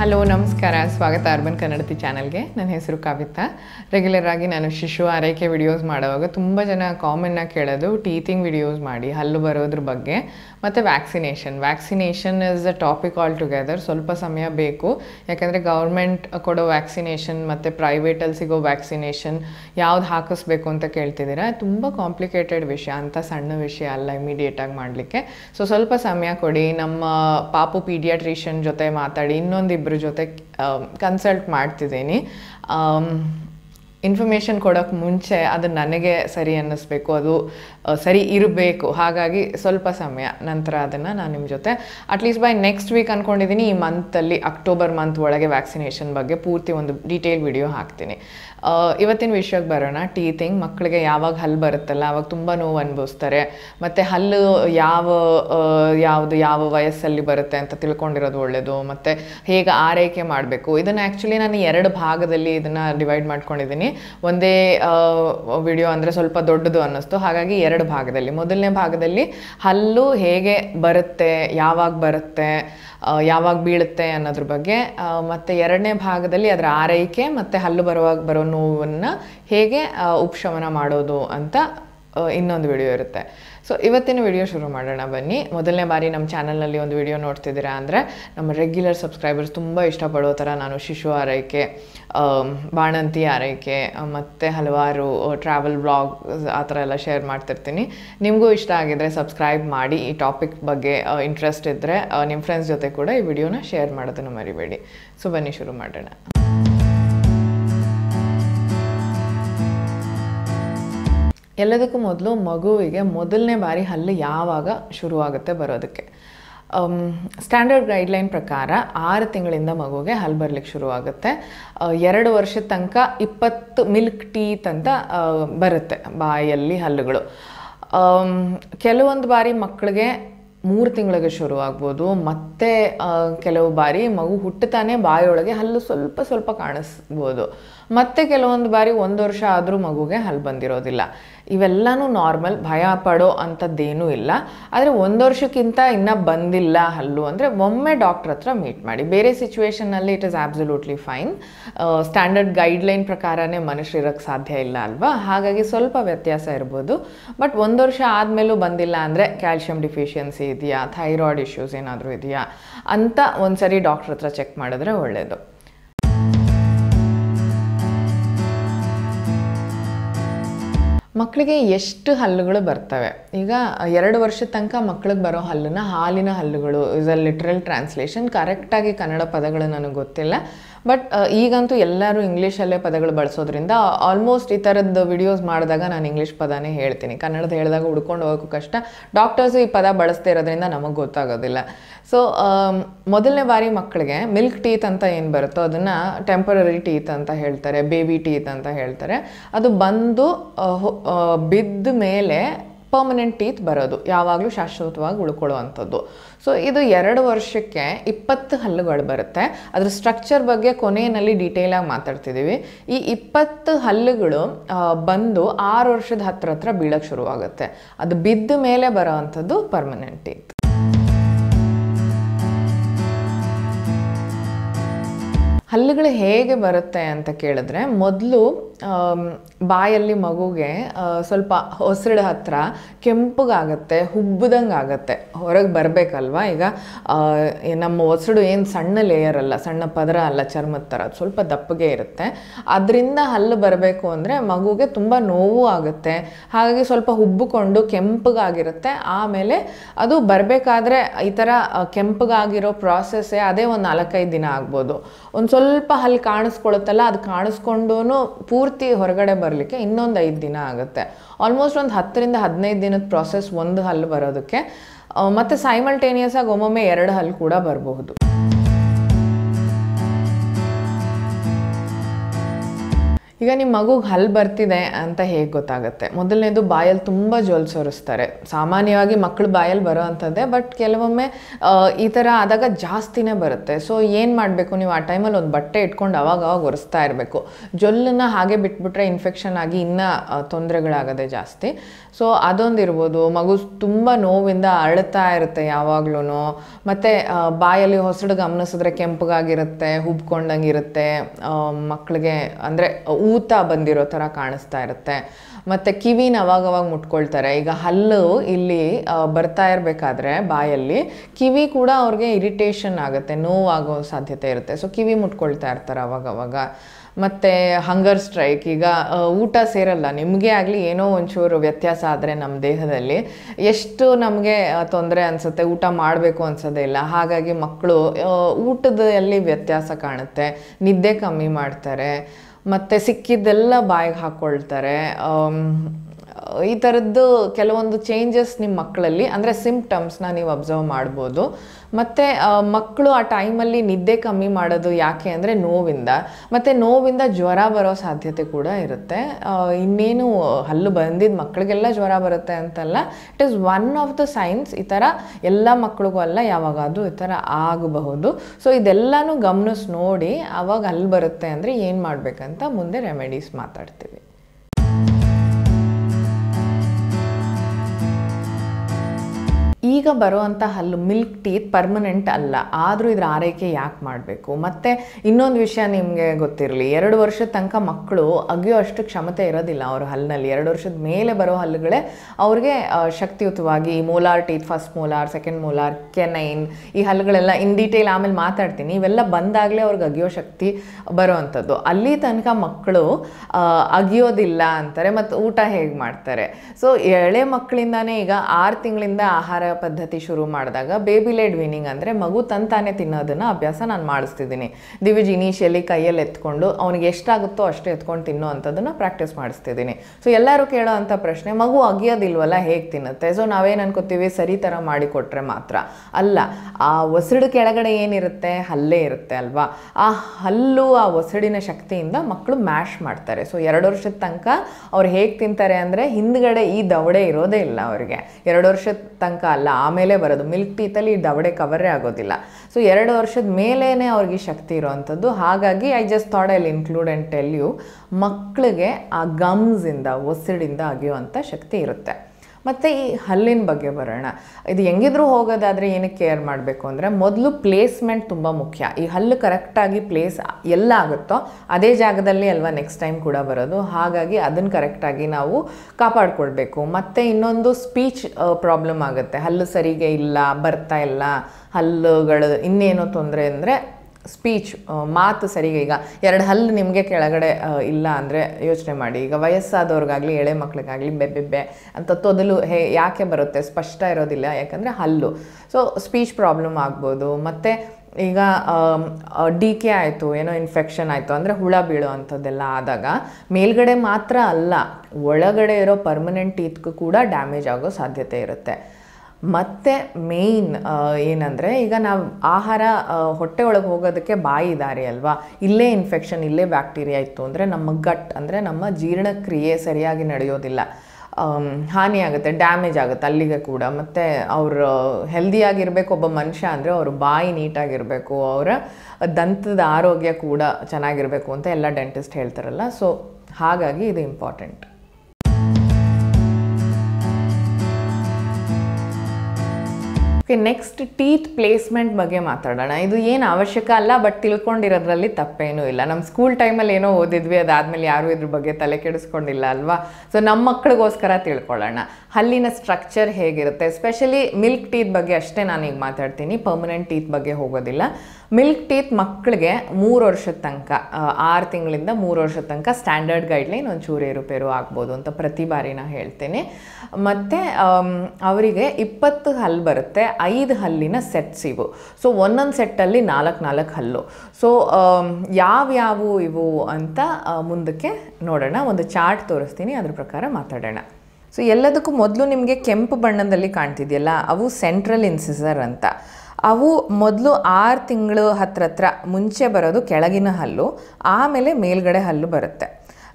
hello ನಮಸ್ಕಾರ ಸ್ವಾಗತ urban ಕನ್ನಡತಿ ಚಾನಲ್ಗೆ ನನ್ನ ಹೆಸರು ಕವಿತಾ ರೆಗ್ಯುಲರ್ ಆಗಿ ನಾನು ಶಿಶು ಆರೈಕೆ ವಿಡಿಯೋಸ್ ಮಾಡುವಾಗ ತುಂಬ ಜನ ಕಾಮನ್ನಾಗಿ ಕೇಳೋದು ಟೀತಿಂಗ್ ವಿಡಿಯೋಸ್ ಮಾಡಿ ಹಲ್ಲು ಬರೋದ್ರ ಬಗ್ಗೆ ಮತ್ತು vaccination vaccination is a topic altogether ಸ್ವಲ್ಪ ಸಮಯ ಬೇಕು ಯಾಕಂದರೆ ಗೌರ್ಮೆಂಟ್ ಕೊಡೋ ವ್ಯಾಕ್ಸಿನೇಷನ್ ಮತ್ತು ಪ್ರೈವೇಟಲ್ಲಿ ಸಿಗೋ ವ್ಯಾಕ್ಸಿನೇಷನ್ ಯಾವ್ದು ಹಾಕಿಸ್ಬೇಕು ಅಂತ ಕೇಳ್ತಿದ್ದೀರಾ ತುಂಬ ಕಾಂಪ್ಲಿಕೇಟೆಡ್ ವಿಷಯ ಅಂಥ ಸಣ್ಣ ವಿಷಯ ಅಲ್ಲ ಇಮಿಡಿಯೇಟಾಗಿ ಮಾಡಲಿಕ್ಕೆ ಸೊ ಸ್ವಲ್ಪ ಸಮಯ ಕೊಡಿ ನಮ್ಮ ಪಾಪು ಪೀಡಿಯಾಟ್ರಿಷಿಯನ್ ಜೊತೆ ಮಾತಾಡಿ ಇನ್ನೊಂದು ಇಬ್ಬರ ಜೊತೆ ಕನ್ಸಲ್ಟ್ ಮಾಡ್ತಿದ್ದೀನಿ ಇನ್ಫಾರ್ಮೇಷನ್ ಕೊಡೋಕ್ಕೆ ಮುಂಚೆ ಅದು ನನಗೆ ಸರಿ ಅನ್ನಿಸ್ಬೇಕು ಅದು ಸರಿ ಇರಬೇಕು ಹಾಗಾಗಿ ಸ್ವಲ್ಪ ಸಮಯ ನಂತರ ಅದನ್ನು ನಾನು ನಿಮ್ಮ ಜೊತೆ ಅಟ್ಲೀಸ್ಟ್ ಬೈ ನೆಕ್ಸ್ಟ್ ವೀಕ್ ಅಂದ್ಕೊಂಡಿದ್ದೀನಿ ಈ ಮಂತಲ್ಲಿ ಅಕ್ಟೋಬರ್ ಮಂತ್ ಒಳಗೆ ವ್ಯಾಕ್ಸಿನೇಷನ್ ಬಗ್ಗೆ ಪೂರ್ತಿ ಒಂದು ಡೀಟೇಲ್ ವಿಡಿಯೋ ಹಾಕ್ತೀನಿ ಇವತ್ತಿನ ವಿಷಯಕ್ಕೆ ಬರೋಣ ತಿಂಗ್ ಮಕ್ಕಳಿಗೆ ಯಾವಾಗ ಹಲ್ಲು ಬರುತ್ತಲ್ಲ ಅವಾಗ ತುಂಬ ನೋವು ಅನುಭವಿಸ್ತಾರೆ ಮತ್ತು ಹಲ್ಲು ಯಾವ ಯಾವುದು ಯಾವ ವಯಸ್ಸಲ್ಲಿ ಬರುತ್ತೆ ಅಂತ ತಿಳ್ಕೊಂಡಿರೋದು ಒಳ್ಳೆಯದು ಮತ್ತು ಹೇಗೆ ಆರೈಕೆ ಮಾಡಬೇಕು ಇದನ್ನು ಆ್ಯಕ್ಚುಲಿ ನಾನು ಎರಡು ಭಾಗದಲ್ಲಿ ಇದನ್ನು ಡಿವೈಡ್ ಮಾಡ್ಕೊಂಡಿದ್ದೀನಿ ಒಂದೇ ವಿಡಿಯೋ ಅಂದರೆ ಸ್ವಲ್ಪ ದೊಡ್ಡದು ಅನ್ನಿಸ್ತು ಹಾಗಾಗಿ ಎರಡು ಭಾಗದಲ್ಲಿ ಮೊದಲನೇ ಭಾಗದಲ್ಲಿ ಹಲ್ಲು ಹೇಗೆ ಬರುತ್ತೆ ಯಾವಾಗ ಬರುತ್ತೆ ಯಾವಾಗ ಬೀಳುತ್ತೆ ಅನ್ನೋದ್ರ ಬಗ್ಗೆ ಮತ್ತು ಎರಡನೇ ಭಾಗದಲ್ಲಿ ಅದರ ಆರೈಕೆ ಮತ್ತು ಹಲ್ಲು ಬರುವಾಗ ಬರೋ ನೋವನ್ನು ಹೇಗೆ ಉಪಶಮನ ಮಾಡೋದು ಅಂತ ಇನ್ನೊಂದು ವಿಡಿಯೋ ಇರುತ್ತೆ ಸೊ ಇವತ್ತಿನ ವಿಡಿಯೋ ಶುರು ಮಾಡೋಣ ಬನ್ನಿ ಮೊದಲನೇ ಬಾರಿ ನಮ್ಮ ಚಾನಲ್ನಲ್ಲಿ ಒಂದು ವಿಡಿಯೋ ನೋಡ್ತಿದ್ದೀರಾ ಅಂದರೆ ನಮ್ಮ ರೆಗ್ಯುಲರ್ ಸಬ್ಸ್ಕ್ರೈಬರ್ಸ್ ತುಂಬ ಇಷ್ಟಪಡೋ ಥರ ನಾನು ಶಿಶು ಆರೈಕೆ ಬಾಣಂತಿ ಆರೈಕೆ ಮತ್ತು ಹಲವಾರು ಟ್ರಾವೆಲ್ ಬ್ಲಾಗ್ ಆ ಥರ ಎಲ್ಲ ಶೇರ್ ಮಾಡ್ತಿರ್ತೀನಿ ನಿಮಗೂ ಇಷ್ಟ ಆಗಿದ್ರೆ ಸಬ್ಸ್ಕ್ರೈಬ್ ಮಾಡಿ ಈ ಟಾಪಿಕ್ ಬಗ್ಗೆ ಇಂಟ್ರೆಸ್ಟ್ ಇದ್ದರೆ ನಿಮ್ಮ ಫ್ರೆಂಡ್ಸ್ ಜೊತೆ ಕೂಡ ಈ ವಿಡಿಯೋನ ಶೇರ್ ಮಾಡೋದನ್ನು ಮರಿಬೇಡಿ ಸೊ ಬನ್ನಿ ಶುರು ಮಾಡೋಣ ಎಲ್ಲದಕ್ಕೂ ಮೊದಲು ಮಗುವಿಗೆ ಮೊದಲನೇ ಬಾರಿ ಹಲ್ಲು ಯಾವಾಗ ಶುರುವಾಗುತ್ತೆ ಬರೋದಕ್ಕೆ ಸ್ಟ್ಯಾಂಡರ್ಡ್ ಗೈಡ್ಲೈನ್ ಪ್ರಕಾರ ಆರು ತಿಂಗಳಿಂದ ಮಗುಗೆ ಹಲ್ಲು ಬರಲಿಕ್ಕೆ ಶುರುವಾಗುತ್ತೆ ಎರಡು ವರ್ಷದ ತನಕ ಇಪ್ಪತ್ತು ಮಿಲ್ಕ್ ಟೀತ್ ಅಂತ ಬರುತ್ತೆ ಬಾಯಲ್ಲಿ ಹಲ್ಲುಗಳು ಕೆಲವೊಂದು ಬಾರಿ ಮಕ್ಕಳಿಗೆ ಮೂರು ತಿಂಗಳಿಗೆ ಶುರುವಾಗ್ಬೋದು ಮತ್ತೆ ಕೆಲವು ಬಾರಿ ಮಗು ಹುಟ್ಟುತ್ತಾನೆ ಬಾಯಿಯೊಳಗೆ ಹಲ್ಲು ಸ್ವಲ್ಪ ಸ್ವಲ್ಪ ಕಾಣಿಸ್ಬೋದು ಮತ್ತೆ ಕೆಲವೊಂದು ಬಾರಿ ಒಂದು ವರ್ಷ ಆದರೂ ಮಗುಗೆ ಹಲ್ಲು ಬಂದಿರೋದಿಲ್ಲ ಇವೆಲ್ಲನೂ ನಾರ್ಮಲ್ ಭಯ ಪಡೋ ಅಂಥದ್ದೇನೂ ಇಲ್ಲ ಆದರೆ ಒಂದು ವರ್ಷಕ್ಕಿಂತ ಇನ್ನೂ ಬಂದಿಲ್ಲ ಹಲ್ಲು ಅಂದರೆ ಒಮ್ಮೆ ಡಾಕ್ಟ್ರ್ ಹತ್ರ ಮೀಟ್ ಮಾಡಿ ಬೇರೆ ಸಿಚುವೇಷನ್ನಲ್ಲಿ it is absolutely fine standard guideline ಪ್ರಕಾರನೇ ಮನುಷ್ಯ ಇರೋಕ್ಕೆ ಸಾಧ್ಯ ಇಲ್ಲ ಅಲ್ವಾ ಹಾಗಾಗಿ ಸ್ವಲ್ಪ ವ್ಯತ್ಯಾಸ ಇರ್ಬೋದು ಬಟ್ ಒಂದು ವರ್ಷ ಆದಮೇಲೂ ಬಂದಿಲ್ಲ ಅಂದರೆ ಕ್ಯಾಲ್ಶಿಯಂ ಡಿಫಿಷಿಯನ್ಸಿ ಇದೆಯಾ ಥೈರಾಯ್ಡ್ ಇಶ್ಯೂಸ್ ಏನಾದರೂ ಇದೆಯಾ ಅಂತ ಒಂದ್ಸರಿ ಡಾಕ್ಟರ್ ಹತ್ರ ಚೆಕ್ ಮಾಡಿದ್ರೆ ಒಳ್ಳೆಯದು ಮಕ್ಕಳಿಗೆ ಎಷ್ಟು ಹಲ್ಲುಗಳು ಬರ್ತವೆ ಈಗ ಎರಡು ವರ್ಷದ ತನಕ ಮಕ್ಳಿಗೆ ಬರೋ ಹಲ್ಲನ್ನು ಹಾಲಿನ ಹಲ್ಲುಗಳು ಇಸ್ ಅ ಲಿಟ್ರಲ್ ಟ್ರಾನ್ಸ್ಲೇಷನ್ ಕರೆಕ್ಟಾಗಿ ಕನ್ನಡ ಪದಗಳು ನನಗೆ ಗೊತ್ತಿಲ್ಲ ಬಟ್ uh, ಈಗಂತೂ ಎಲ್ಲರೂ ಇಂಗ್ಲೀಷಲ್ಲೇ ಪದಗಳು ಬಳಸೋದ್ರಿಂದ ಆಲ್ಮೋಸ್ಟ್ ಈ ಥರದ ವಿಡಿಯೋಸ್ ಮಾಡಿದಾಗ ನಾನು ಇಂಗ್ಲೀಷ್ ಪದನೇ ಹೇಳ್ತೀನಿ ಕನ್ನಡದ ಹೇಳಿದಾಗ ಹುಡ್ಕೊಂಡು ಹೋಗೋಕ್ಕೂ ಕಷ್ಟ ಡಾಕ್ಟರ್ಸು ಈ ಪದ ಬಳಸ್ತಾ ಇರೋದ್ರಿಂದ ನಮಗೆ ಗೊತ್ತಾಗೋದಿಲ್ಲ ಸೊ um, ಮೊದಲನೇ ಬಾರಿ ಮಕ್ಕಳಿಗೆ ಮಿಲ್ಕ್ ಟೀತ್ ಅಂತ ಏನು ಬರುತ್ತೋ ಅದನ್ನು ಟೆಂಪರರಿ ಟೀತ್ ಅಂತ ಹೇಳ್ತಾರೆ ಬೇಬಿ ಟೀತ್ ಅಂತ ಹೇಳ್ತಾರೆ ಅದು ಬಂದು ಬಿದ್ದ ಮೇಲೆ ಪರ್ಮನೆಂಟ್ ಟೀತ್ ಬರೋದು ಯಾವಾಗಲೂ ಶಾಶ್ವತವಾಗಿ ಉಳ್ಕೊಳ್ಳುವಂಥದ್ದು ಸೊ ಇದು ಎರಡು ವರ್ಷಕ್ಕೆ ಇಪ್ಪತ್ತು ಹಲ್ಲುಗಳು ಬರುತ್ತೆ ಅದರ ಸ್ಟ್ರಕ್ಚರ್ ಬಗ್ಗೆ ಕೊನೆಯಲ್ಲಿ ಡೀಟೇಲಾಗಿ ಮಾತಾಡ್ತಿದ್ದೀವಿ ಈ ಇಪ್ಪತ್ತು ಹಲ್ಲುಗಳು ಬಂದು ಆರು ವರ್ಷದ ಹತ್ರ ಹತ್ರ ಬೀಳಕ್ಕೆ ಶುರುವಾಗುತ್ತೆ ಅದು ಬಿದ್ದ ಮೇಲೆ ಬರೋವಂಥದ್ದು ಪರ್ಮನೆಂಟ್ ಟೀತ್ ಹಲ್ಲುಗಳು ಹೇಗೆ ಬರುತ್ತೆ ಅಂತ ಕೇಳಿದ್ರೆ ಮೊದಲು ಬಾಯಲ್ಲಿ ಮಗುಗೆ ಸ್ವಲ್ಪ ಹೊಸರಡ ಹತ್ತಿರ ಕೆಂಪಗಾಗತ್ತೆ ಹುಬ್ಬ್ದಂಗೆ ಆಗುತ್ತೆ ಹೊರಗೆ ಬರಬೇಕಲ್ವ ಈಗ ನಮ್ಮ ಹೊಸಡು ಏನು ಸಣ್ಣ ಲೇಯರ್ ಅಲ್ಲ ಸಣ್ಣ ಪದರ ಅಲ್ಲ ಚರ್ಮದ ಥರ ಸ್ವಲ್ಪ ದಪ್ಪಗೆ ಇರುತ್ತೆ ಅದರಿಂದ ಹಲ್ಲು ಬರಬೇಕು ಅಂದರೆ ಮಗುಗೆ ತುಂಬ ನೋವು ಆಗುತ್ತೆ ಹಾಗಾಗಿ ಸ್ವಲ್ಪ ಹುಬ್ಬಿಕೊಂಡು ಕೆಂಪಗಾಗಿರುತ್ತೆ ಆಮೇಲೆ ಅದು ಬರಬೇಕಾದ್ರೆ ಈ ಥರ ಕೆಂಪಗಾಗಿರೋ ಪ್ರಾಸೆಸ್ಸೇ ಅದೇ ಒಂದು ನಾಲ್ಕೈದು ದಿನ ಆಗ್ಬೋದು ಒಂದು ಸ್ವಲ್ಪ ಅಲ್ಲಿ ಕಾಣಿಸ್ಕೊಳುತ್ತಲ್ಲ ಅದು ಕಾಣಿಸ್ಕೊಂಡು ಪೂರ್ತಿ ಹೊರಗಡೆ ಬರಲಿಕ್ಕೆ ಇನ್ನೊಂದು ಐದು ದಿನ ಆಗುತ್ತೆ ಆಲ್ಮೋಸ್ಟ್ ಒಂದು ಹತ್ತರಿಂದ ಹದಿನೈದು ದಿನದ ಪ್ರೊಸೆಸ್ ಒಂದು ಹಲ್ಲು ಬರೋದಕ್ಕೆ ಮತ್ತು ಸೈಮಲ್ಟೇನಿಯಸ್ ಆಗಿ ಒಮ್ಮೊಮ್ಮೆ ಎರಡು ಹಲ್ಲು ಕೂಡ ಬರಬಹುದು ಈಗ ನಿಮ್ಮ ಮಗುಗೆ ಹಲ್ಲು ಬರ್ತಿದೆ ಅಂತ ಹೇಗೆ ಗೊತ್ತಾಗುತ್ತೆ ಮೊದಲನೇದು ಬಾಯಲ್ಲಿ ತುಂಬ ಜೋಲ್ ಸೋರಿಸ್ತಾರೆ ಸಾಮಾನ್ಯವಾಗಿ ಮಕ್ಕಳು ಬಾಯಲ್ಲಿ ಬರೋ ಅಂಥದ್ದೇ ಬಟ್ ಕೆಲವೊಮ್ಮೆ ಈ ಥರ ಆದಾಗ ಜಾಸ್ತಿನೇ ಬರುತ್ತೆ ಸೊ ಏನು ಮಾಡಬೇಕು ನೀವು ಆ ಟೈಮಲ್ಲಿ ಒಂದು ಬಟ್ಟೆ ಇಟ್ಕೊಂಡು ಅವಾಗ ಅವಾಗ ಒರೆಸ್ತಾ ಇರಬೇಕು ಜೊಲ್ಲನ್ನು ಹಾಗೆ ಬಿಟ್ಬಿಟ್ರೆ ಇನ್ಫೆಕ್ಷನ್ ಆಗಿ ಇನ್ನೂ ತೊಂದರೆಗಳಾಗದೆ ಜಾಸ್ತಿ ಸೊ ಅದೊಂದಿರ್ಬೋದು ಮಗು ತುಂಬ ನೋವಿಂದ ಅಳ್ತಾ ಇರುತ್ತೆ ಯಾವಾಗ್ಲೂ ಮತ್ತು ಬಾಯಲ್ಲಿ ಹೊಸಡು ಗಮನಿಸಿದ್ರೆ ಕೆಂಪಗಾಗಿರುತ್ತೆ ಹುಬ್ಕೊಂಡಂಗಿರುತ್ತೆ ಮಕ್ಕಳಿಗೆ ಅಂದರೆ ಊತ ಬಂದಿರೋ ಥರ ಕಾಣಿಸ್ತಾ ಇರುತ್ತೆ ಮತ್ತು ಕಿವಿನ ಅವಾಗವಾಗ ಮುಟ್ಕೊಳ್ತಾರೆ ಈಗ ಹಲ್ಲು ಇಲ್ಲಿ ಬರ್ತಾ ಇರಬೇಕಾದ್ರೆ ಬಾಯಲ್ಲಿ ಕಿವಿ ಕೂಡ ಅವ್ರಿಗೆ ಇರಿಟೇಷನ್ ಆಗುತ್ತೆ ನೋವಾಗೋ ಸಾಧ್ಯತೆ ಇರುತ್ತೆ ಸೊ ಕಿವಿ ಮುಟ್ಕೊಳ್ತಾ ಇರ್ತಾರೆ ಅವಾಗವಾಗ ಮತ್ತು ಹಂಗರ್ ಸ್ಟ್ರೈಕ್ ಈಗ ಊಟ ಸೇರಲ್ಲ ನಿಮಗೆ ಆಗಲಿ ಏನೋ ಒಂಚೂರು ವ್ಯತ್ಯಾಸ ಆದರೆ ನಮ್ಮ ದೇಹದಲ್ಲಿ ಎಷ್ಟು ನಮಗೆ ತೊಂದರೆ ಅನಿಸುತ್ತೆ ಊಟ ಮಾಡಬೇಕು ಅನಿಸೋದೇ ಇಲ್ಲ ಹಾಗಾಗಿ ಮಕ್ಕಳು ಊಟದಲ್ಲಿ ವ್ಯತ್ಯಾಸ ಕಾಣುತ್ತೆ ನಿದ್ದೆ ಕಮ್ಮಿ ಮಾಡ್ತಾರೆ ಮತ್ತು ಸಿಕ್ಕಿದ್ದೆಲ್ಲ ಬಾಯಿಗೆ ಹಾಕ್ಕೊಳ್ತಾರೆ ಈ ಥರದ್ದು ಕೆಲವೊಂದು ಚೇಂಜಸ್ ನಿಮ್ಮ ಮಕ್ಕಳಲ್ಲಿ ಅಂದರೆ ಸಿಮ್ಟಮ್ಸ್ನ ನೀವು ಅಬ್ಸರ್ವ್ ಮಾಡ್ಬೋದು ಮತ್ತು ಮಕ್ಕಳು ಆ ಟೈಮಲ್ಲಿ ನಿದ್ದೆ ಕಮ್ಮಿ ಮಾಡೋದು ಯಾಕೆ ಅಂದರೆ ನೋವಿಂದ ಮತ್ತು ನೋವಿಂದ ಜ್ವರ ಬರೋ ಸಾಧ್ಯತೆ ಕೂಡ ಇರುತ್ತೆ ಇನ್ನೇನು ಹಲ್ಲು ಬಂದಿದ್ದ ಮಕ್ಕಳಿಗೆಲ್ಲ ಜ್ವರ ಬರುತ್ತೆ ಅಂತಲ್ಲ it is one of the signs ಈ ಥರ ಎಲ್ಲ ಮಕ್ಕಳಿಗೂ ಅಲ್ಲ ಯಾವಾಗಾದರೂ ಈ ಥರ ಆಗಬಹುದು ಸೊ ಇದೆಲ್ಲನೂ ಗಮನಿಸಿ ನೋಡಿ ಆವಾಗ ಅಲ್ಲಿ ಬರುತ್ತೆ ಅಂದರೆ ಏನು ಮಾಡಬೇಕಂತ ಮುಂದೆ ರೆಮಿಡೀಸ್ ಮಾತಾಡ್ತೀವಿ ಈಗ ಬರುವಂಥ ಹಲ್ಲು ಮಿಲ್ಕ್ ಟೀತ್ ಪರ್ಮನೆಂಟ್ ಅಲ್ಲ ಆದರೂ ಇದರ ಆರೈಕೆ ಯಾಕೆ ಮಾಡಬೇಕು ಮತ್ತು ಇನ್ನೊಂದು ವಿಷಯ ನಿಮಗೆ ಗೊತ್ತಿರಲಿ ಎರಡು ವರ್ಷದ ತನಕ ಮಕ್ಕಳು ಅಗಿಯೋ ಅಷ್ಟು ಕ್ಷಮತೆ ಇರೋದಿಲ್ಲ ಅವ್ರ ಹಲ್ಲಿನಲ್ಲಿ ಎರಡು ವರ್ಷದ ಮೇಲೆ ಬರೋ ಹಲ್ಲುಗಳೇ ಅವ್ರಿಗೆ ಶಕ್ತಿಯುತವಾಗಿ molar teeth first molar second molar canine ಈ ಹಲ್ಲುಗಳೆಲ್ಲ ಇನ್ ಡೀಟೇಲ್ ಆಮೇಲೆ ಮಾತಾಡ್ತೀನಿ ಇವೆಲ್ಲ ಬಂದಾಗಲೇ ಅವ್ರಿಗೆ ಅಗಿಯೋ ಶಕ್ತಿ ಬರುವಂಥದ್ದು ಅಲ್ಲಿ ತನಕ ಮಕ್ಕಳು ಅಗಿಯೋದಿಲ್ಲ ಅಂತಾರೆ ಮತ್ತು ಊಟ ಹೇಗೆ ಮಾಡ್ತಾರೆ ಸೊ ಎಳೆ ಮಕ್ಕಳಿಂದಾನೇ ಈಗ ಆರು ತಿಂಗಳಿಂದ ಆಹಾರ ಪದ್ಧತಿ ಶುರು ಮಾಡಿದಾಗ ಬೇಬಿ ಲೇಡ್ ವೀನಿಂಗ್ ಅಂದರೆ ಮಗು ತಂತಾನೆ ತಿನ್ನೋದನ್ನು ಅಭ್ಯಾಸ ನಾನು ಮಾಡಿಸ್ತಿದ್ದೀನಿ ದಿವಿಜ್ ಇನಿಷಿಯಲಿ ಕೈಯಲ್ಲಿ ಎತ್ಕೊಂಡು ಅವ್ನಿಗೆ ಎಷ್ಟಾಗುತ್ತೋ ಅಷ್ಟು ಎತ್ಕೊಂಡು ತಿನ್ನೋ ಅಂಥದ್ದನ್ನು ಪ್ರಾಕ್ಟೀಸ್ ಮಾಡಿಸ್ತಿದ್ದೀನಿ ಸೊ ಎಲ್ಲರೂ ಕೇಳೋ ಅಂಥ ಪ್ರಶ್ನೆ ಮಗು ಅಗಿಯೋದಿಲ್ವಲ್ಲ ಹೇಗೆ ತಿನ್ನುತ್ತೆ ಸೊ ನಾವೇನು ಅನ್ಕೋತೀವಿ ಸರಿ ಥರ ಮಾಡಿಕೊಟ್ರೆ ಮಾತ್ರ ಅಲ್ಲ ಆ ಒಸಡು ಕೆಳಗಡೆ ಏನಿರುತ್ತೆ ಹಲ್ಲೇ ಇರುತ್ತೆ ಅಲ್ವಾ ಆ ಹಲ್ಲು ಆ ಒಸಡಿನ ಶಕ್ತಿಯಿಂದ ಮಕ್ಕಳು ಮ್ಯಾಶ್ ಮಾಡ್ತಾರೆ ಸೊ ಎರಡು ವರ್ಷದ ತನಕ ಅವ್ರು ಹೇಗೆ ತಿಂತಾರೆ ಅಂದರೆ ಹಿಂದ್ಗಡೆ ಈ ದವಡೆ ಇರೋದೇ ಇಲ್ಲ ಅವರಿಗೆ ಎರಡು ವರ್ಷದ ತನಕ ಅಲ್ಲ ಆಮೇಲೆ ಬರೋದು ಮಿಲ್ಕ್ ಟೀತಲ್ಲಿ ಈ ದವಡೆ ಕವರೇ ಆಗೋದಿಲ್ಲ ಸೊ ಎರಡು ವರ್ಷದ ಮೇಲೇ ಅವ್ರಿಗೆ ಶಕ್ತಿ ಇರೋವಂಥದ್ದು ಹಾಗಾಗಿ I just thought I'll include and tell you ಮಕ್ಕಳಿಗೆ ಆ ಗಮ್ಸಿಂದ ಒಸಿಡಿಂದ ಅಗಿಯುವಂಥ ಶಕ್ತಿ ಇರುತ್ತೆ ಮತ್ತು ಈ ಹಲ್ಲಿನ ಬಗ್ಗೆ ಬರೋಣ ಇದು ಹೆಂಗಿದ್ರೂ ಹೋಗೋದಾದರೆ ಏನಕ್ಕೆ ಕೇರ್ ಮಾಡಬೇಕು ಅಂದರೆ ಮೊದಲು ಪ್ಲೇಸ್ಮೆಂಟ್ ತುಂಬ ಮುಖ್ಯ ಈ ಹಲ್ಲು ಕರೆಕ್ಟಾಗಿ ಪ್ಲೇಸ್ ಎಲ್ಲ ಆಗುತ್ತೋ ಅದೇ ಜಾಗದಲ್ಲಿ ಅಲ್ವಾ ನೆಕ್ಸ್ಟ್ ಟೈಮ್ ಕೂಡ ಬರೋದು ಹಾಗಾಗಿ ಅದನ್ನು ಕರೆಕ್ಟಾಗಿ ನಾವು ಕಾಪಾಡಿಕೊಳ್ಬೇಕು ಮತ್ತು ಇನ್ನೊಂದು ಸ್ಪೀಚ್ ಪ್ರಾಬ್ಲಮ್ ಆಗುತ್ತೆ ಹಲ್ಲು ಸರಿಗೆ ಇಲ್ಲ ಬರ್ತಾ ಇಲ್ಲ ಹಲ್ಲುಗಳು ಇನ್ನೇನೋ ತೊಂದರೆ ಅಂದರೆ ಸ್ಪೀಚ್ ಮಾತು ಸರಿಗೆ ಈಗ ಎರಡು ಹಲ್ಲು ನಿಮಗೆ ಕೆಳಗಡೆ ಇಲ್ಲ ಅಂದರೆ ಯೋಚನೆ ಮಾಡಿ ಈಗ ವಯಸ್ಸಾದವ್ರಿಗಾಗಲಿ ಎಳೆ ಮಕ್ಳಿಗಾಗಲಿ ಬೆಬ್ಬೆಬ್ಬೆ ಅಂತ ತೊದಲು ಹೇ ಯಾಕೆ ಬರುತ್ತೆ ಸ್ಪಷ್ಟ ಇರೋದಿಲ್ಲ ಯಾಕಂದರೆ ಹಲ್ಲು ಸೊ ಸ್ಪೀಚ್ ಪ್ರಾಬ್ಲಮ್ ಆಗ್ಬೋದು ಮತ್ತು ಈಗ ಡಿ ಕೆ ಆಯಿತು ಏನೋ ಇನ್ಫೆಕ್ಷನ್ ಆಯಿತು ಅಂದರೆ ಹುಳ ಬೀಳೋ ಅಂಥದ್ದೆಲ್ಲ ಆದಾಗ ಮೇಲ್ಗಡೆ ಮಾತ್ರ ಅಲ್ಲ ಒಳಗಡೆ ಇರೋ ಪರ್ಮನೆಂಟ್ ಟೀತ್ಗೂ ಕೂಡ ಡ್ಯಾಮೇಜ್ ಆಗೋ ಸಾಧ್ಯತೆ ಇರುತ್ತೆ ಮತ್ತು ಮೇಯ್ನ್ ಏನಂದರೆ ಈಗ ನಾವು ಆಹಾರ ಹೊಟ್ಟೆ ಒಳಗೆ ಹೋಗೋದಕ್ಕೆ ಬಾಯಿ ದಾರಿ ಅಲ್ವಾ ಇಲ್ಲೇ ಇನ್ಫೆಕ್ಷನ್ ಇಲ್ಲೇ ಬ್ಯಾಕ್ಟೀರಿಯಾ ಇತ್ತು ಅಂದರೆ ನಮ್ಮ ಗಟ್ ಅಂದರೆ ನಮ್ಮ ಜೀರ್ಣಕ್ರಿಯೆ ಸರಿಯಾಗಿ ನಡೆಯೋದಿಲ್ಲ ಹಾನಿಯಾಗುತ್ತೆ ಡ್ಯಾಮೇಜ್ ಆಗುತ್ತೆ ಅಲ್ಲಿಗೆ ಕೂಡ ಮತ್ತು ಅವರು ಹೆಲ್ದಿಯಾಗಿರಬೇಕು ಒಬ್ಬ ಮನುಷ್ಯ ಅಂದರೆ ಅವರು ಬಾಯಿ ನೀಟಾಗಿರಬೇಕು ಅವರ ದಂತದ ಆರೋಗ್ಯ ಕೂಡ ಚೆನ್ನಾಗಿರಬೇಕು ಅಂತ ಎಲ್ಲ ಡೆಂಟಿಸ್ಟ್ ಹೇಳ್ತಾರಲ್ಲ ಸೊ ಹಾಗಾಗಿ ಇದು important okay next teeth placement ಬಗ್ಗೆ ಮಾತಾಡೋಣ ಇದು ಏನು ಅವಶ್ಯಕ ಅಲ್ಲ ಬಟ್ ತಿಳ್ಕೊಂಡಿರೋದ್ರಲ್ಲಿ ತಪ್ಪೇನೂ ಇಲ್ಲ ನಮ್ಮ ಸ್ಕೂಲ್ ಟೈಮಲ್ಲಿ ಏನೋ ಓದಿದ್ವಿ ಅದಾದಮೇಲೆ ಯಾರೂ ಇದ್ರ ಬಗ್ಗೆ ತಲೆ ಕೆಡಿಸ್ಕೊಂಡಿಲ್ಲ ಅಲ್ವಾ ಸೊ ನಮ್ಮ ಮಕ್ಕಳಿಗೋಸ್ಕರ ತಿಳ್ಕೊಳ್ಳೋಣ ಹಲ್ಲಿನ ಸ್ಟ್ರಕ್ಚರ್ ಹೇಗಿರುತ್ತೆ ಎಸ್ಪೆಷಲಿ ಮಿಲ್ಕ್ ಟೀತ್ ಬಗ್ಗೆ ಅಷ್ಟೇ ನಾನು ಈಗ ಮಾತಾಡ್ತೀನಿ ಪರ್ಮನೆಂಟ್ ಟೀತ್ ಬಗ್ಗೆ ಹೋಗೋದಿಲ್ಲ ಮಿಲ್ಕ್ ಟೀತ್ ಮಕ್ಕಳಿಗೆ ಮೂರು ವರ್ಷದ ತನಕ ಆರು ತಿಂಗಳಿಂದ ಮೂರು ವರ್ಷದ ತನಕ ಸ್ಟ್ಯಾಂಡರ್ಡ್ ಗೈಡ್ಲೈನ್ ಒಂಚೂರು ಏರುಪೇರು ಆಗ್ಬೋದು ಅಂತ ಪ್ರತಿ ಬಾರಿ ನಾನು ಹೇಳ್ತೀನಿ ಮತ್ತು ಅವರಿಗೆ ಇಪ್ಪತ್ತು ಹಲ್ಲು ಬರುತ್ತೆ ಐದು ಹಲ್ಲಿನ ಸೆಟ್ಸ್ ಇವು ಸೊ ಒಂದೊಂದು ಸೆಟ್ಟಲ್ಲಿ ನಾಲ್ಕು ನಾಲ್ಕು ಹಲ್ಲು ಸೊ ಯಾವ್ಯಾವು ಇವು ಅಂತ ಮುಂದಕ್ಕೆ ನೋಡೋಣ ಒಂದು ಚಾರ್ಟ್ ತೋರಿಸ್ತೀನಿ ಅದ್ರ ಪ್ರಕಾರ ಮಾತಾಡೋಣ ಸೊ ಎಲ್ಲದಕ್ಕೂ ಮೊದಲು ನಿಮಗೆ ಕೆಂಪು ಬಣ್ಣದಲ್ಲಿ ಕಾಣ್ತಿದೆಯಲ್ಲ ಅವು ಸೆಂಟ್ರಲ್ ಇನ್ಸಿಸರ್ ಅಂತ ಅವು ಮೊದಲು ಆರು ತಿಂಗಳು ಹತ್ರ ಹತ್ರ ಮುಂಚೆ ಬರೋದು ಕೆಳಗಿನ ಹಲ್ಲು ಆಮೇಲೆ ಮೇಲ್ಗಡೆ ಹಲ್ಲು ಬರುತ್ತೆ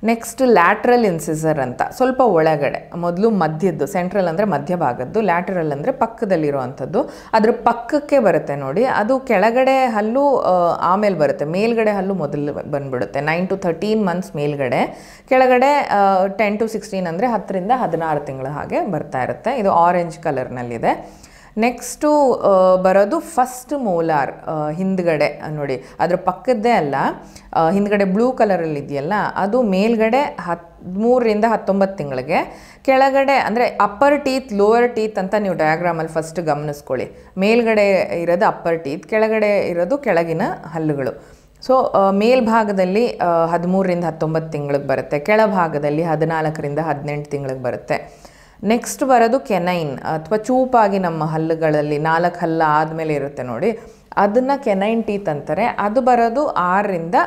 ನೆಕ್ಸ್ಟ್ ಲ್ಯಾಟ್ರಲ್ ಇನ್ಸಿಸರ್ ಅಂತ ಸ್ವಲ್ಪ ಒಳಗಡೆ ಮೊದಲು ಮಧ್ಯದ್ದು ಸೆಂಟ್ರಲ್ ಅಂದರೆ ಮಧ್ಯಭಾಗದ್ದು ಲ್ಯಾಟ್ರಲ್ ಅಂದರೆ ಪಕ್ಕದಲ್ಲಿರುವಂಥದ್ದು ಅದ್ರ ಪಕ್ಕಕ್ಕೆ ಬರುತ್ತೆ ನೋಡಿ ಅದು ಕೆಳಗಡೆ ಹಲ್ಲು ಆಮೇಲೆ ಬರುತ್ತೆ ಮೇಲ್ಗಡೆ ಹಲ್ಲು ಮೊದಲು ಬಂದ್ಬಿಡುತ್ತೆ ನೈನ್ ಟು ಥರ್ಟೀನ್ ಮಂತ್ಸ್ ಮೇಲ್ಗಡೆ ಕೆಳಗಡೆ ಟೆನ್ ಟು ಸಿಕ್ಸ್ಟೀನ್ ಅಂದರೆ ಹತ್ತರಿಂದ ಹದಿನಾರು ತಿಂಗಳ ಹಾಗೆ ಬರ್ತಾ ಇರುತ್ತೆ ಇದು ಆರೆಂಜ್ ಕಲರ್ನಲ್ಲಿದೆ ನೆಕ್ಸ್ಟು ಬರೋದು ಫಸ್ಟ್ ಮೋಲಾರ್ ಹಿಂದ್ಗಡೆ ನೋಡಿ ಅದರ ಪಕ್ಕದ್ದೇ ಅಲ್ಲ ಹಿಂದ್ಗಡೆ ಬ್ಲೂ ಕಲರಲ್ಲಿ ಇದೆಯಲ್ಲ ಅದು ಮೇಲ್ಗಡೆ ಹದಿಮೂರರಿಂದ ಹತ್ತೊಂಬತ್ತು ತಿಂಗಳಿಗೆ ಕೆಳಗಡೆ ಅಂದರೆ ಅಪ್ಪರ್ ಟೀತ್ ಲೋವರ್ ಟೀತ್ ಅಂತ ನೀವು ಡಯಾಗ್ರಾಮಲ್ಲಿ ಫಸ್ಟ್ ಗಮನಿಸ್ಕೊಳ್ಳಿ ಮೇಲ್ಗಡೆ ಇರೋದು ಅಪ್ಪರ್ ಟೀತ್ ಕೆಳಗಡೆ ಇರೋದು ಕೆಳಗಿನ ಹಲ್ಲುಗಳು ಸೊ ಮೇಲ್ಭಾಗದಲ್ಲಿ ಹದಿಮೂರರಿಂದ ಹತ್ತೊಂಬತ್ತು ತಿಂಗಳಿಗೆ ಬರುತ್ತೆ ಕೆಳಭಾಗದಲ್ಲಿ ಹದಿನಾಲ್ಕರಿಂದ ಹದಿನೆಂಟು ತಿಂಗಳಿಗೆ ಬರುತ್ತೆ ನೆಕ್ಸ್ಟ್ ಬರೋದು ಕೆನೈನ್ ಅಥವಾ ಚೂಪಾಗಿ ನಮ್ಮ ಹಲ್ಲುಗಳಲ್ಲಿ ನಾಲ್ಕು ಹಲ್ಲು ಆದಮೇಲೆ ಇರುತ್ತೆ ನೋಡಿ ಅದನ್ನು ಕೆನೈನ್ ಟೀತ್ ಅಂತಾರೆ ಅದು ಬರೋದು ಆರರಿಂದ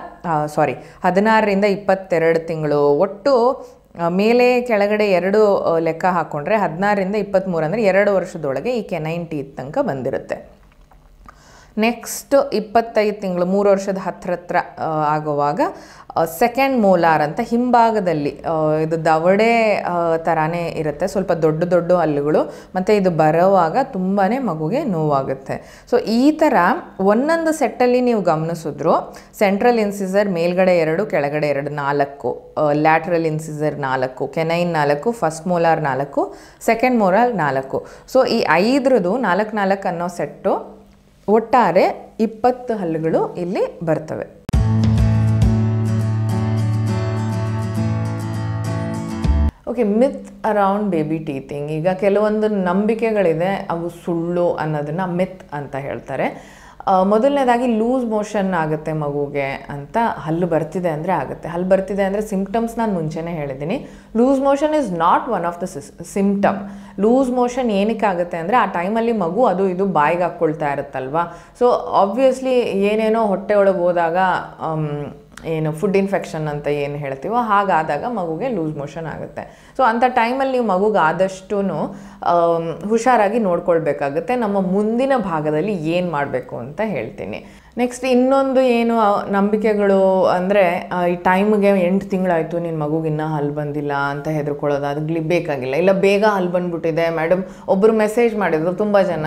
ಸಾರಿ ಹದಿನಾರರಿಂದ ಇಪ್ಪತ್ತೆರಡು ತಿಂಗಳು ಒಟ್ಟು ಮೇಲೆ ಕೆಳಗಡೆ ಎರಡು ಲೆಕ್ಕ ಹಾಕ್ಕೊಂಡ್ರೆ ಹದಿನಾರರಿಂದ ಇಪ್ಪತ್ತ್ಮೂರು ಅಂದರೆ ಎರಡು ವರ್ಷದೊಳಗೆ ಈ ಕೆನೈನ್ ಟೀತ್ ತನಕ ಬಂದಿರುತ್ತೆ ನೆಕ್ಸ್ಟ್ ಇಪ್ಪತ್ತೈದು ತಿಂಗಳು ಮೂರು ವರ್ಷದ ಹತ್ರ ಹತ್ರ ಆಗುವಾಗ ಸೆಕೆಂಡ್ ಮೋಲಾರ್ ಅಂತ ಹಿಂಭಾಗದಲ್ಲಿ ಇದು ದವಡೆ ಥರನೇ ಇರುತ್ತೆ ಸ್ವಲ್ಪ ದೊಡ್ಡ ದೊಡ್ಡ ಹಲ್ಲುಗಳು ಮತ್ತು ಇದು ಬರೋವಾಗ ತುಂಬಾ ಮಗುಗೆ ನೋವಾಗುತ್ತೆ ಸೊ ಈ ಥರ ಒಂದೊಂದು ಸೆಟ್ಟಲ್ಲಿ ನೀವು ಗಮನಿಸಿದ್ರು ಸೆಂಟ್ರಲ್ ಇನ್ಸಿಸರ್ ಮೇಲ್ಗಡೆ ಎರಡು ಕೆಳಗಡೆ ಎರಡು ನಾಲ್ಕು ಲ್ಯಾಟ್ರಲ್ ಇನ್ಸಿಸರ್ ನಾಲ್ಕು ಕೆನೈನ್ ನಾಲ್ಕು ಫಸ್ಟ್ ಮೋಲಾರ್ ನಾಲ್ಕು ಸೆಕೆಂಡ್ ಮೋಲಾರ್ ನಾಲ್ಕು ಸೊ ಈ ಐದರದು ನಾಲ್ಕು ನಾಲ್ಕು ಅನ್ನೋ ಸೆಟ್ಟು ಒಟ್ಟಾರೆ ಇಪ್ಪತ್ತು ಹಲ್ಲುಗಳು ಇಲ್ಲಿ ಬರ್ತವೆ okay myth around baby teething ಈಗ ಕೆಲವೊಂದು ನಂಬಿಕೆಗಳಿದೆ ಅವು ಸುಳ್ಳು ಅನ್ನೋದನ್ನ ಮಿತ್ ಅಂತ ಹೇಳ್ತಾರೆ ಮೊದಲನೇದಾಗಿ ಲೂಸ್ ಮೋಷನ್ ಆಗುತ್ತೆ ಮಗುಗೆ ಅಂತ ಹಲ್ಲು ಬರ್ತಿದೆ ಅಂದರೆ ಆಗುತ್ತೆ ಹಲ್ಲು ಬರ್ತಿದೆ ಅಂದರೆ ಸಿಮ್ಟಮ್ಸ್ ನಾನು ಮುಂಚೆನೇ ಹೇಳಿದ್ದೀನಿ loose motion is not one of the symptom loose motion ಆಗುತ್ತೆ ಅಂದರೆ ಆ ಟೈಮಲ್ಲಿ ಮಗು ಅದು ಇದು ಬಾಯಿಗೆ ಹಾಕ್ಕೊಳ್ತಾ ಇರುತ್ತಲ್ವ ಸೊ ಆಬ್ವಿಯಸ್ಲಿ ಏನೇನೋ ಹೊಟ್ಟೆ ಒಳಗೆ ಹೋದಾಗ ಏನು ಫುಡ್ ಇನ್ಫೆಕ್ಷನ್ ಅಂತ ಏನು ಹೇಳ್ತೀವೋ ಹಾಗಾದಾಗ ಮಗುಗೆ ಲೂಸ್ ಮೋಷನ್ ಆಗುತ್ತೆ ಸೊ ಅಂಥ ಟೈಮಲ್ಲಿ ನೀವು ಮಗುಗೆ ಆದಷ್ಟು ಹುಷಾರಾಗಿ ನೋಡ್ಕೊಳ್ಬೇಕಾಗುತ್ತೆ ನಮ್ಮ ಮುಂದಿನ ಭಾಗದಲ್ಲಿ ಏನು ಮಾಡಬೇಕು ಅಂತ ಹೇಳ್ತೀನಿ ನೆಕ್ಸ್ಟ್ ಇನ್ನೊಂದು ಏನು ನಂಬಿಕೆಗಳು ಅಂದರೆ ಈ ಟೈಮ್ಗೆ ಎಂಟು ತಿಂಗಳಾಯಿತು ನಿನ್ನ ಮಗುಗೆ ಇನ್ನೂ ಹಲ್ಲು ಬಂದಿಲ್ಲ ಅಂತ ಹೆದರ್ಕೊಳ್ಳೋದು ಅದಕ್ಕೆ ಬೇಕಾಗಿಲ್ಲ ಇಲ್ಲ ಬೇಗ ಹಲ್ಲು ಬಂದುಬಿಟ್ಟಿದೆ ಮೇಡಮ್ ಒಬ್ಬರು ಮೆಸೇಜ್ ಮಾಡಿದರು ತುಂಬ ಜನ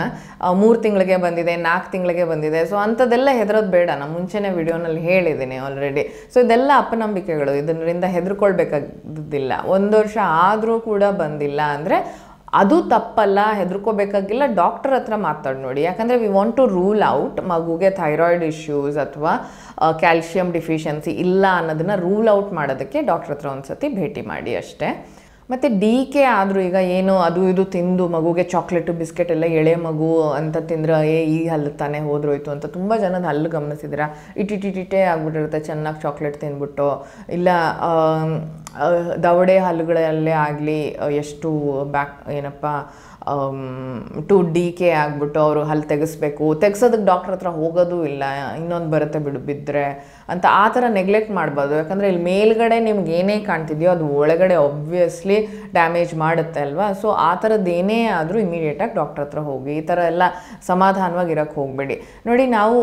ಮೂರು ತಿಂಗಳಿಗೆ ಬಂದಿದೆ ನಾಲ್ಕು ತಿಂಗಳಿಗೆ ಬಂದಿದೆ ಸೊ ಅಂಥದ್ದೆಲ್ಲ ಹೆದರೋದು ಬೇಡ ನಾನು ಮುಂಚೆನೇ ವಿಡಿಯೋನಲ್ಲಿ ಹೇಳಿದ್ದೀನಿ ಆಲ್ರೆಡಿ ಸೊ ಇದೆಲ್ಲ ಅಪನಂಬಿಕೆಗಳು ಇದರಿಂದ ಹೆದರ್ಕೊಳ್ಬೇಕಾದಿಲ್ಲ ಒಂದು ವರ್ಷ ಆದರೂ ಕೂಡ ಬಂದಿಲ್ಲ ಅಂದರೆ ಅದು ತಪ್ಪಲ್ಲ ಹೆದರ್ಕೋಬೇಕಾಗಿಲ್ಲ ಡಾಕ್ಟರ್ ಹತ್ರ ಮಾತಾಡಿ ನೋಡಿ ಯಾಕಂದರೆ we want to rule out ಮಗುಗೆ ಥೈರಾಯ್ಡ್ ಇಶ್ಯೂಸ್ ಅಥವಾ ಕ್ಯಾಲ್ಶಿಯಮ್ ಡಿಫಿಷಿಯನ್ಸಿ ಇಲ್ಲ ಅನ್ನೋದನ್ನು ರೂಲ್ ಔಟ್ ಮಾಡೋದಕ್ಕೆ ಡಾಕ್ಟ್ರ್ ಹತ್ರ ಒಂದು ಸತಿ ಭೇಟಿ ಮಾಡಿ ಅಷ್ಟೇ ಮತ್ತು ಡಿ ಕೆ ಆದರೂ ಈಗ ಏನು ಅದು ಇದು ತಿಂದು ಮಗುಗೆ ಚಾಕ್ಲೇಟು ಬಿಸ್ಕೆಟ್ ಎಲ್ಲ ಎಳೆ ಮಗು ಅಂತ ತಿಂದ್ರೆ ಏ ಈ ಹಲ್ಲು ತಾನೇ ಹೋದ್ರೋಯ್ತು ಅಂತ ತುಂಬ ಜನದ ಹಲ್ಲು ಗಮನಿಸಿದ್ರೆ ಇಟಿಟಿಟಿಟೇ ಆಗ್ಬಿಟ್ಟಿರುತ್ತೆ ಚೆನ್ನಾಗಿ ಚಾಕ್ಲೇಟ್ ತಿಂದ್ಬಿಟ್ಟು ಇಲ್ಲ ದವಡೆ ಹಲ್ಲುಗಳಲ್ಲೇ ಆಗಲಿ ಎಷ್ಟು ಬ್ಯಾಕ್ ಏನಪ್ಪ ಟು ಡಿ ಕೆ ಆಗ್ಬಿಟ್ಟು ಅವರು ಹಲ್ಲು ತೆಗೆಸ್ಬೇಕು ತೆಗ್ಸೋದಕ್ಕೆ ಡಾಕ್ಟ್ರ್ ಹತ್ರ ಹೋಗೋದು ಇಲ್ಲ ಇನ್ನೊಂದು ಬರುತ್ತೆ ಬಿಡು ಬಿದ್ದರೆ ಅಂತ ಆ ಥರ ನೆಗ್ಲೆಕ್ಟ್ ಮಾಡಬಾರ್ದು ಯಾಕಂದರೆ ಇಲ್ಲಿ ಮೇಲ್ಗಡೆ ನಿಮ್ಗೆ ಏನೇ ಕಾಣ್ತಿದೆಯೋ ಅದು ಒಳಗಡೆ ಒಬ್ವಿಯಸ್ಲಿ ಡ್ಯಾಮೇಜ್ ಮಾಡುತ್ತೆ ಅಲ್ವಾ ಸೊ ಆ ಥರದ್ದೇನೇ ಆದರೂ ಇಮಿಡಿಯೇಟಾಗಿ ಡಾಕ್ಟ್ರ ಹತ್ರ ಹೋಗಿ ಈ ಥರ ಎಲ್ಲ ಸಮಾಧಾನವಾಗಿ ಇರೋಕ್ಕೆ ಹೋಗಬೇಡಿ ನೋಡಿ ನಾವು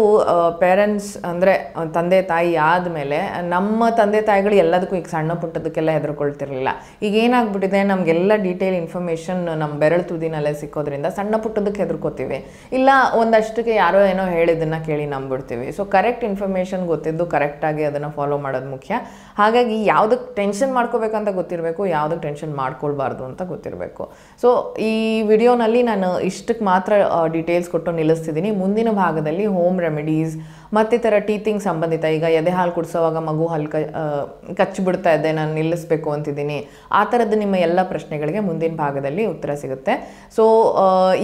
ಪೇರೆಂಟ್ಸ್ ಅಂದರೆ ತಂದೆ ತಾಯಿ ಆದಮೇಲೆ ನಮ್ಮ ತಂದೆ ತಾಯಿಗಳು ಎಲ್ಲದಕ್ಕೂ ಈಗ ಸಣ್ಣ ಪುಟ್ಟದಕ್ಕೆಲ್ಲ ಹೆದರ್ಕೊಳ್ತಿರಲಿಲ್ಲ ಈಗ ಏನಾಗ್ಬಿಟ್ಟಿದೆ ನಮಗೆಲ್ಲ ಡೀಟೇಲ್ ಇನ್ಫಾರ್ಮೇಷನ್ ನಮ್ಮ ಬೆರಳು ತುದಿನಲ್ಲೇ ಸಿಕ್ಕೋದ್ರಿಂದ ಸಣ್ಣ ಪುಟ್ಟದಕ್ಕೆ ಹೆದರ್ಕೋತೀವಿ ಇಲ್ಲ ಒಂದಷ್ಟಕ್ಕೆ ಯಾರೋ ಏನೋ ಹೇಳಿದ್ದನ್ನು ಕೇಳಿ ನಂಬಿಡ್ತೀವಿ ಸೊ ಕರೆಕ್ಟ್ ಇನ್ಫಾರ್ಮೇಷನ್ ಗೊತ್ತಿದ್ದು ಕರೆಕ್ಟಾಗಿ ಅದನ್ನು ಫಾಲೋ ಮಾಡೋದು ಮುಖ್ಯ ಹಾಗಾಗಿ ಯಾವುದಕ್ಕೆ ಟೆನ್ಷನ್ ಮಾಡ್ಕೋಬೇಕಂತ ಗೊತ್ತಿರಬೇಕು ಯಾವುದಕ್ಕೆ ಟೆನ್ಷನ್ ಮಾಡ್ಕೊಳ್ಬಾರ್ದು ಅಂತ ಗೊತ್ತಿರಬೇಕು ಸೊ ಈ ವಿಡಿಯೋನಲ್ಲಿ ನಾನು ಇಷ್ಟಕ್ಕೆ ಮಾತ್ರ ಡೀಟೇಲ್ಸ್ ಕೊಟ್ಟು ನಿಲ್ಲಿಸ್ತಿದ್ದೀನಿ ಮುಂದಿನ ಭಾಗದಲ್ಲಿ ಹೋಮ್ ರೆಮಿಡೀಸ್ ಮತ್ತಿತರ ಟೀತಿಂಗ್ ಸಂಬಂಧಿತ ಈಗ ಎದೆ ಹಾಲು ಕುಡಿಸೋವಾಗ ಮಗು ಹಲ್ಕ ಕಚ್ಚಿಬಿಡ್ತಾ ಇದೆ ನಾನು ನಿಲ್ಲಿಸಬೇಕು ಅಂತಿದ್ದೀನಿ ಆ ಥರದ್ದು ನಿಮ್ಮ ಎಲ್ಲ ಪ್ರಶ್ನೆಗಳಿಗೆ ಮುಂದಿನ ಭಾಗದಲ್ಲಿ ಉತ್ತರ ಸಿಗುತ್ತೆ ಸೊ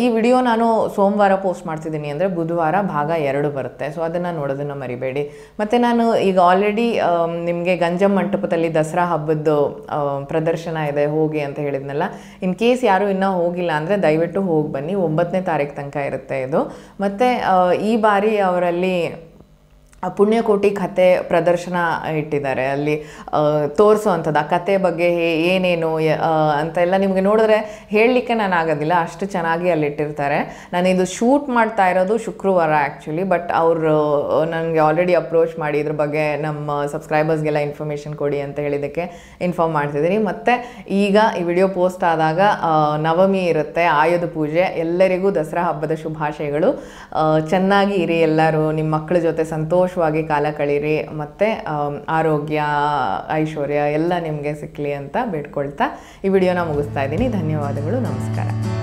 ಈ ವಿಡಿಯೋ ನಾನು ಸೋಮವಾರ ಪೋಸ್ಟ್ ಮಾಡ್ತಿದ್ದೀನಿ ಅಂದರೆ ಬುಧವಾರ ಭಾಗ ಎರಡು ಬರುತ್ತೆ ಸೊ ಅದನ್ನು ನೋಡೋದನ್ನು ಮರಿಬೇಡಿ ಮತ್ತು ನಾನು ಈಗ ಆಲ್ರೆಡಿ ನಿಮಗೆ ಗಂಜಮ್ ಮಂಟಪದಲ್ಲಿ ದಸರಾ ಹಬ್ಬದ್ದು ಪ್ರದರ್ಶನ ಇದೆ ಹೋಗಿ ಅಂತ ಹೇಳಿದ್ನಲ್ಲ ಇನ್ ಕೇಸ್ ಯಾರೂ ಇನ್ನೂ ಹೋಗಿಲ್ಲ ಅಂದರೆ ದಯವಿಟ್ಟು ಹೋಗಿ ಬನ್ನಿ ಒಂಬತ್ತನೇ ತಾರೀಕು ತನಕ ಇರುತ್ತೆ ಇದು ಮತ್ತು ಈ ಬಾರಿ ಅವರಲ್ಲಿ ಪುಣ್ಯಕೋಟಿ ಕತೆ ಪ್ರದರ್ಶನ ಇಟ್ಟಿದ್ದಾರೆ ಅಲ್ಲಿ ತೋರಿಸುವಂಥದ್ದು ಆ ಕತೆ ಬಗ್ಗೆ ಏನೇನು ಅಂತೆಲ್ಲ ನಿಮಗೆ ನೋಡಿದ್ರೆ ಹೇಳಲಿಕ್ಕೆ ನಾನು ಆಗೋದಿಲ್ಲ ಅಷ್ಟು ಚೆನ್ನಾಗಿ ಅಲ್ಲಿಟ್ಟಿರ್ತಾರೆ ನಾನು ಇದು ಶೂಟ್ ಮಾಡ್ತಾ ಇರೋದು ಶುಕ್ರವಾರ ಆ್ಯಕ್ಚುಲಿ ಬಟ್ ಅವರು ನನಗೆ ಆಲ್ರೆಡಿ ಅಪ್ರೋಚ್ ಮಾಡಿ ಇದ್ರ ಬಗ್ಗೆ ನಮ್ಮ ಸಬ್ಸ್ಕ್ರೈಬರ್ಸ್ಗೆಲ್ಲ ಇನ್ಫಾರ್ಮೇಷನ್ ಕೊಡಿ ಅಂತ ಹೇಳಿದ್ದಕ್ಕೆ ಇನ್ಫಾರ್ಮ್ ಮಾಡ್ತಿದ್ದೀನಿ ಮತ್ತು ಈಗ ಈ ವಿಡಿಯೋ ಪೋಸ್ಟ್ ಆದಾಗ ನವಮಿ ಇರುತ್ತೆ ಆಯುಧ ಪೂಜೆ ಎಲ್ಲರಿಗೂ ದಸರಾ ಹಬ್ಬದ ಶುಭಾಶಯಗಳು ಚೆನ್ನಾಗಿ ಇರಿ ಎಲ್ಲರೂ ನಿಮ್ಮ ಮಕ್ಕಳ ಜೊತೆ ಸಂತೋಷ ಸಂತೋಷವಾಗಿ ಕಾಲ ಕಳೀರಿ ಮತ್ತು ಆರೋಗ್ಯ ಐಶ್ವರ್ಯ ಎಲ್ಲ ನಿಮಗೆ ಸಿಕ್ಕಲಿ ಅಂತ ಬೇಡ್ಕೊಳ್ತಾ ಈ ವಿಡಿಯೋನ ಮುಗಿಸ್ತಾ ಇದ್ದೀನಿ ಧನ್ಯವಾದಗಳು ನಮಸ್ಕಾರ